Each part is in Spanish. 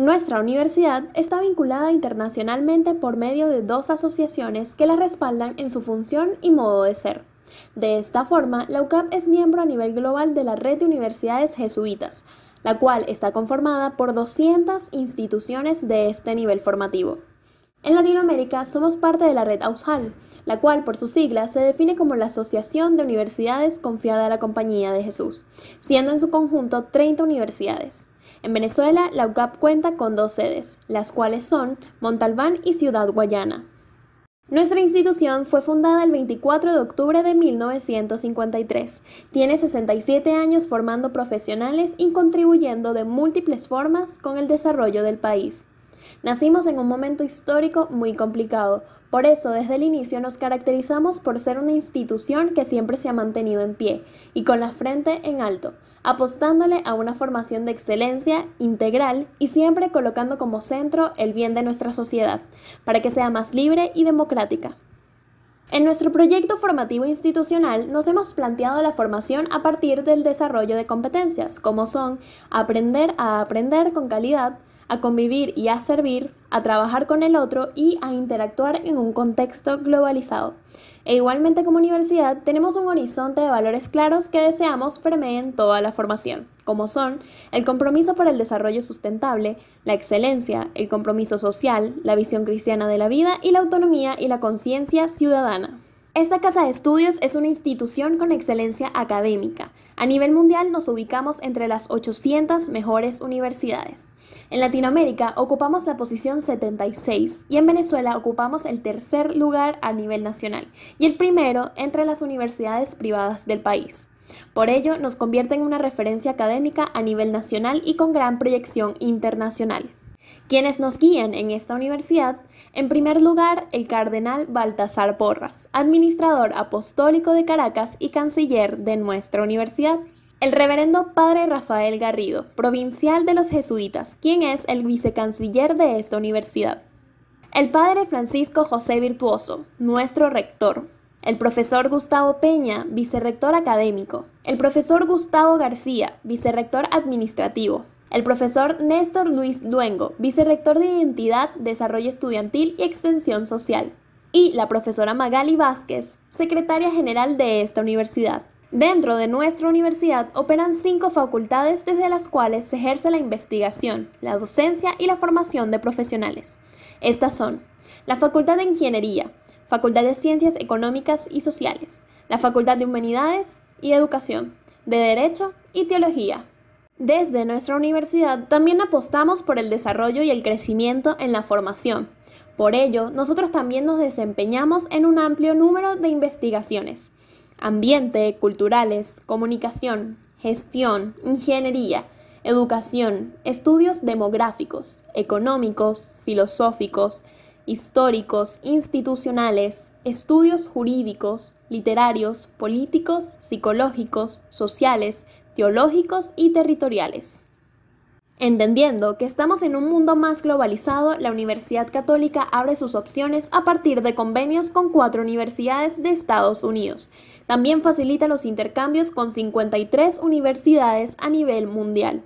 Nuestra universidad está vinculada internacionalmente por medio de dos asociaciones que la respaldan en su función y modo de ser. De esta forma, la UCAP es miembro a nivel global de la Red de Universidades Jesuitas, la cual está conformada por 200 instituciones de este nivel formativo. En Latinoamérica somos parte de la red AUSAL, la cual por sus siglas se define como la Asociación de Universidades Confiada a la Compañía de Jesús, siendo en su conjunto 30 universidades. En Venezuela, la UCAP cuenta con dos sedes, las cuales son Montalbán y Ciudad Guayana. Nuestra institución fue fundada el 24 de octubre de 1953. Tiene 67 años formando profesionales y contribuyendo de múltiples formas con el desarrollo del país. Nacimos en un momento histórico muy complicado, por eso desde el inicio nos caracterizamos por ser una institución que siempre se ha mantenido en pie y con la frente en alto, apostándole a una formación de excelencia integral y siempre colocando como centro el bien de nuestra sociedad, para que sea más libre y democrática. En nuestro proyecto formativo institucional nos hemos planteado la formación a partir del desarrollo de competencias, como son aprender a aprender con calidad, a convivir y a servir, a trabajar con el otro y a interactuar en un contexto globalizado. E igualmente como universidad tenemos un horizonte de valores claros que deseamos permeen toda la formación, como son el compromiso por el desarrollo sustentable, la excelencia, el compromiso social, la visión cristiana de la vida y la autonomía y la conciencia ciudadana. Esta casa de estudios es una institución con excelencia académica. A nivel mundial nos ubicamos entre las 800 mejores universidades. En Latinoamérica ocupamos la posición 76 y en Venezuela ocupamos el tercer lugar a nivel nacional y el primero entre las universidades privadas del país. Por ello, nos convierte en una referencia académica a nivel nacional y con gran proyección internacional. Quienes nos guían en esta universidad, en primer lugar, el cardenal Baltasar Porras, administrador apostólico de Caracas y canciller de nuestra universidad. El reverendo padre Rafael Garrido, provincial de los jesuitas, quien es el vicecanciller de esta universidad. El padre Francisco José Virtuoso, nuestro rector. El profesor Gustavo Peña, vicerrector académico. El profesor Gustavo García, vicerrector administrativo. El profesor Néstor Luis Luengo, vicerrector de Identidad, Desarrollo Estudiantil y Extensión Social. Y la profesora Magali Vázquez, secretaria general de esta universidad. Dentro de nuestra universidad operan cinco facultades desde las cuales se ejerce la investigación, la docencia y la formación de profesionales. Estas son la Facultad de Ingeniería, Facultad de Ciencias Económicas y Sociales, la Facultad de Humanidades y Educación, de Derecho y Teología, desde nuestra universidad también apostamos por el desarrollo y el crecimiento en la formación. Por ello, nosotros también nos desempeñamos en un amplio número de investigaciones. Ambiente, culturales, comunicación, gestión, ingeniería, educación, estudios demográficos, económicos, filosóficos, históricos, institucionales, estudios jurídicos, literarios, políticos, psicológicos, sociales, biológicos y territoriales. Entendiendo que estamos en un mundo más globalizado, la Universidad Católica abre sus opciones a partir de convenios con cuatro universidades de Estados Unidos. También facilita los intercambios con 53 universidades a nivel mundial.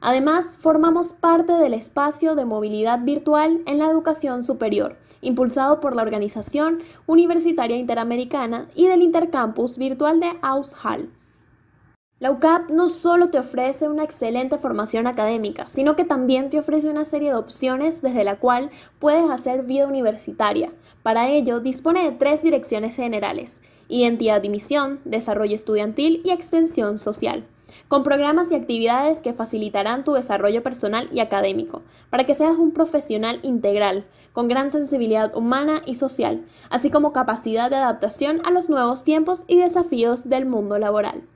Además, formamos parte del espacio de movilidad virtual en la educación superior, impulsado por la Organización Universitaria Interamericana y del Intercampus Virtual de AusHall. La UCAP no solo te ofrece una excelente formación académica, sino que también te ofrece una serie de opciones desde la cual puedes hacer vida universitaria. Para ello, dispone de tres direcciones generales, identidad y misión, desarrollo estudiantil y extensión social, con programas y actividades que facilitarán tu desarrollo personal y académico, para que seas un profesional integral, con gran sensibilidad humana y social, así como capacidad de adaptación a los nuevos tiempos y desafíos del mundo laboral.